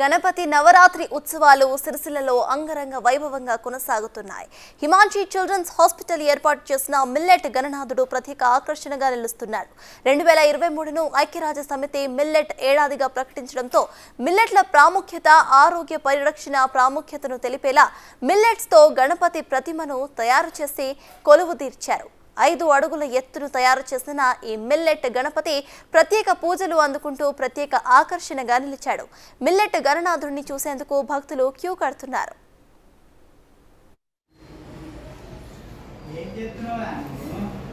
గణపతి నవరాత్రి ఉత్సవాలు సిరిసిల్లలో అంగరంగ వైభవంగా కొనసాగుతున్నాయి హిమాంచి చిల్డ్రన్స్ హాస్పిటల్ ఏర్పాటు చేసిన మిల్లెట్ గణనాథుడు ప్రత్యేక ఆకర్షణగా నిలుస్తున్నాడు రెండు వేల ఇరవై మూడును ఐక్యరాజ్య సమితి మిల్లెట్ ఏడాదిగా ప్రకటించడంతో మిల్లెట్ల ప్రాముఖ్యత ఆరోగ్య పరిరక్షణ ప్రాముఖ్యతను తెలిపేలా మిల్లెట్స్తో గణపతి ప్రతిమను తయారు చేసి కొలువు తీర్చారు ఐదు అడుగుల ఎత్తును తయారు చేసిన ఈ మిల్లెట్ గణపతి ప్రత్యేక పూజలు అందుకుంటూ ప్రత్యేక ఆకర్షణగా నిలిచాడు మిల్లెట్ గణనాథుడిని చూసేందుకు భక్తులు క్యూ కడుతున్నారు ఏం